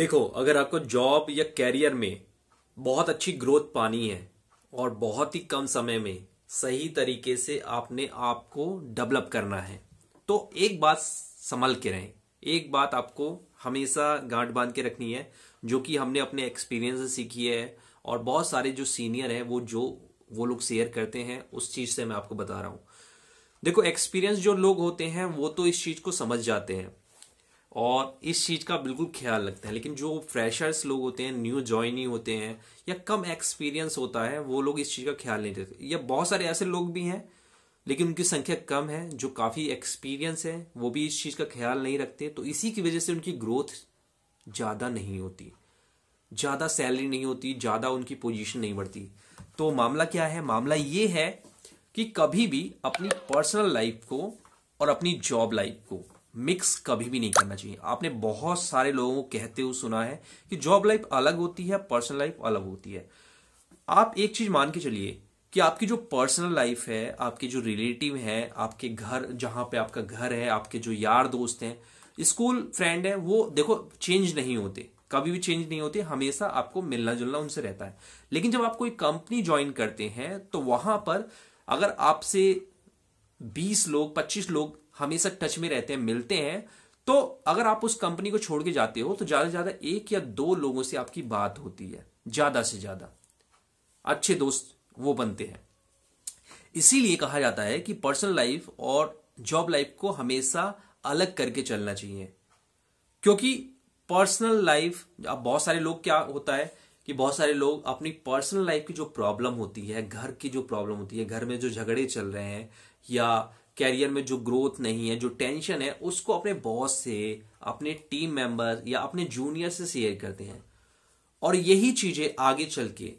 देखो अगर आपको जॉब या कैरियर में बहुत अच्छी ग्रोथ पानी है और बहुत ही कम समय में सही तरीके से आपने आपको डेवलप करना है तो एक बात संभल के रहें एक बात आपको हमेशा गांठ बांध के रखनी है जो कि हमने अपने एक्सपीरियंस से सीखी है और बहुत सारे जो सीनियर हैं वो जो वो लोग शेयर करते हैं उस चीज़ से मैं आपको बता रहा हूं देखो एक्सपीरियंस जो लोग होते हैं वो तो इस चीज़ को समझ जाते हैं और इस चीज़ का बिल्कुल ख्याल रखते हैं लेकिन जो फ्रेशर्स लोग होते हैं न्यू जॉइनी होते हैं या कम एक्सपीरियंस होता है वो लोग इस चीज़ का ख्याल नहीं रखते या बहुत सारे ऐसे लोग भी हैं लेकिन उनकी संख्या कम है जो काफ़ी एक्सपीरियंस है वो भी इस चीज़ का ख्याल नहीं रखते तो इसी की वजह से उनकी ग्रोथ ज़्यादा नहीं होती ज़्यादा सैलरी नहीं होती ज़्यादा उनकी पोजिशन नहीं बढ़ती तो मामला क्या है मामला ये है कि कभी भी अपनी पर्सनल लाइफ को और अपनी जॉब लाइफ को मिक्स कभी भी नहीं करना चाहिए आपने बहुत सारे लोगों को कहते हुए सुना है कि जॉब लाइफ अलग होती है पर्सनल लाइफ अलग होती है आप एक चीज मान के चलिए कि आपकी जो पर्सनल लाइफ है आपके जो रिलेटिव हैं आपके घर जहां पे आपका घर है आपके जो यार दोस्त हैं स्कूल फ्रेंड है वो देखो चेंज नहीं होते कभी भी चेंज नहीं होते हमेशा आपको मिलना जुलना उनसे रहता है लेकिन जब आप कोई कंपनी ज्वाइन करते हैं तो वहां पर अगर आपसे 20 लोग 25 लोग हमेशा टच में रहते हैं मिलते हैं तो अगर आप उस कंपनी को छोड़ के जाते हो तो ज्यादा से ज्यादा एक या दो लोगों से आपकी बात होती है ज्यादा से ज्यादा अच्छे दोस्त वो बनते हैं इसीलिए कहा जाता है कि पर्सनल लाइफ और जॉब लाइफ को हमेशा अलग करके चलना चाहिए क्योंकि पर्सनल लाइफ अब बहुत सारे लोग क्या होता है कि बहुत सारे लोग अपनी पर्सनल लाइफ की जो प्रॉब्लम होती है घर की जो प्रॉब्लम होती है घर में जो झगड़े चल रहे हैं या कैरियर में जो ग्रोथ नहीं है जो टेंशन है उसको अपने बॉस से अपने टीम मेंबर या अपने जूनियर से शेयर करते हैं और यही चीजें आगे चल के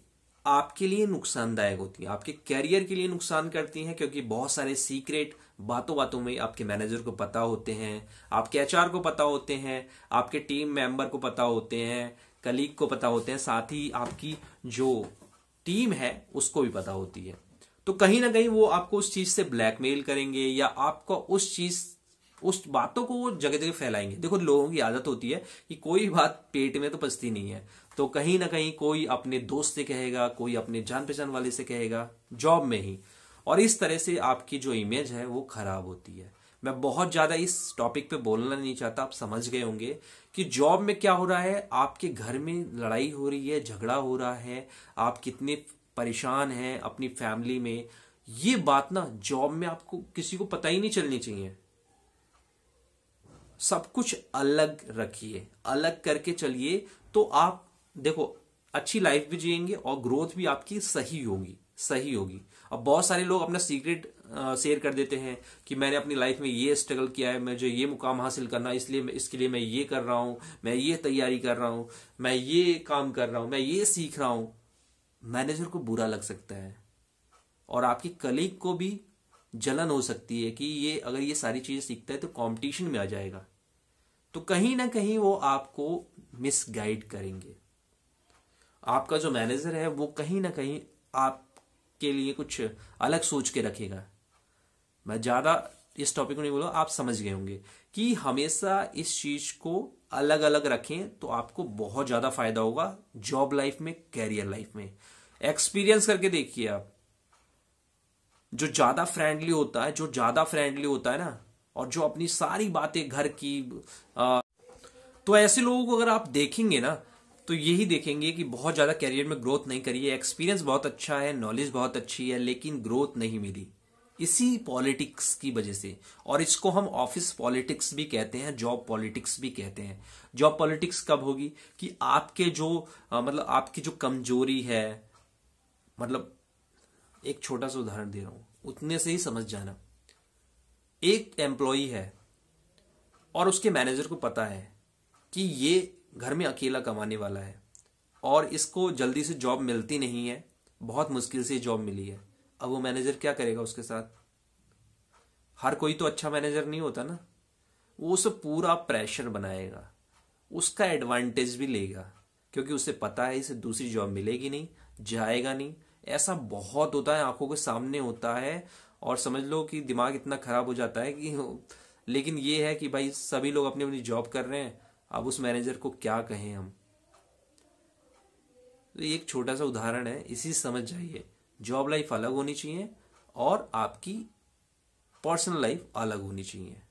आपके लिए नुकसानदायक होती है आपके कैरियर के लिए नुकसान करती हैं क्योंकि बहुत सारे सीक्रेट बातों बातों में आपके मैनेजर को पता होते हैं आपके एचआर को पता होते हैं आपके टीम मेंबर को पता होते हैं कलीग को पता होते हैं साथ ही आपकी जो टीम है उसको भी पता होती है तो कहीं ना कहीं वो आपको उस चीज से ब्लैकमेल करेंगे या आपको उस चीज उस बातों को वो जगह जगह फैलाएंगे देखो लोगों की आदत होती है कि कोई बात पेट में तो पचती नहीं है तो कहीं ना कहीं कोई अपने दोस्त से कहेगा कोई अपने जान पहचान वाले से कहेगा जॉब में ही और इस तरह से आपकी जो इमेज है वो खराब होती है मैं बहुत ज्यादा इस टॉपिक पे बोलना नहीं चाहता आप समझ गए होंगे कि जॉब में क्या हो रहा है आपके घर में लड़ाई हो रही है झगड़ा हो रहा है आप कितने परेशान हैं अपनी फैमिली में ये बात ना जॉब में आपको किसी को पता ही नहीं चलनी चाहिए सब कुछ अलग रखिए अलग करके चलिए तो आप देखो अच्छी लाइफ भी जिएंगे और ग्रोथ भी आपकी सही होगी सही होगी अब बहुत सारे लोग अपना सीक्रेट शेयर कर देते हैं कि मैंने अपनी लाइफ में ये स्ट्रगल किया है मुझे ये मुकाम हासिल करना इसलिए मैं इसके लिए मैं ये कर रहा हूं मैं ये तैयारी कर रहा हूं मैं ये काम कर रहा हूं मैं ये सीख रहा हूं मैनेजर को बुरा लग सकता है और आपकी कलीग को भी जलन हो सकती है कि ये अगर ये सारी चीजें सीखता है तो कंपटीशन में आ जाएगा तो कहीं ना कहीं वो आपको मिसगाइड करेंगे आपका जो मैनेजर है वो कहीं ना कहीं आपके लिए कुछ अलग सोच के रखेगा मैं ज्यादा इस टॉपिक को नहीं बोला आप समझ गए होंगे कि हमेशा इस चीज को अलग अलग रखें तो आपको बहुत ज्यादा फायदा होगा जॉब लाइफ में कैरियर लाइफ में एक्सपीरियंस करके देखिए आप जो ज्यादा फ्रेंडली होता है जो ज्यादा फ्रेंडली होता है ना और जो अपनी सारी बातें घर की आ, तो ऐसे लोगों को अगर आप देखेंगे ना तो यही देखेंगे कि बहुत ज्यादा कैरियर में ग्रोथ नहीं करी है एक्सपीरियंस बहुत अच्छा है नॉलेज बहुत अच्छी है लेकिन ग्रोथ नहीं मिली इसी पॉलिटिक्स की वजह से और इसको हम ऑफिस पॉलिटिक्स भी कहते हैं जॉब पॉलिटिक्स भी कहते हैं जॉब पॉलिटिक्स कब होगी कि आपके जो आ, मतलब आपकी जो कमजोरी है मतलब एक छोटा सा उदाहरण दे रहा हूं उतने से ही समझ जाना एक एम्प्लॉई है और उसके मैनेजर को पता है कि ये घर में अकेला कमाने वाला है और इसको जल्दी से जॉब मिलती नहीं है बहुत मुश्किल से जॉब मिली है अब वो मैनेजर क्या करेगा उसके साथ हर कोई तो अच्छा मैनेजर नहीं होता ना वो उसे पूरा प्रेशर बनाएगा उसका एडवांटेज भी लेगा क्योंकि उसे पता है इसे दूसरी जॉब मिलेगी नहीं जाएगा नहीं ऐसा बहुत होता है आंखों के सामने होता है और समझ लो कि दिमाग इतना खराब हो जाता है कि लेकिन ये है कि भाई सभी लोग अपनी अपनी जॉब कर रहे हैं अब उस मैनेजर को क्या कहें हम तो एक छोटा सा उदाहरण है इसी समझ जाइए जॉब लाइफ अलग होनी चाहिए और आपकी पर्सनल लाइफ अलग होनी चाहिए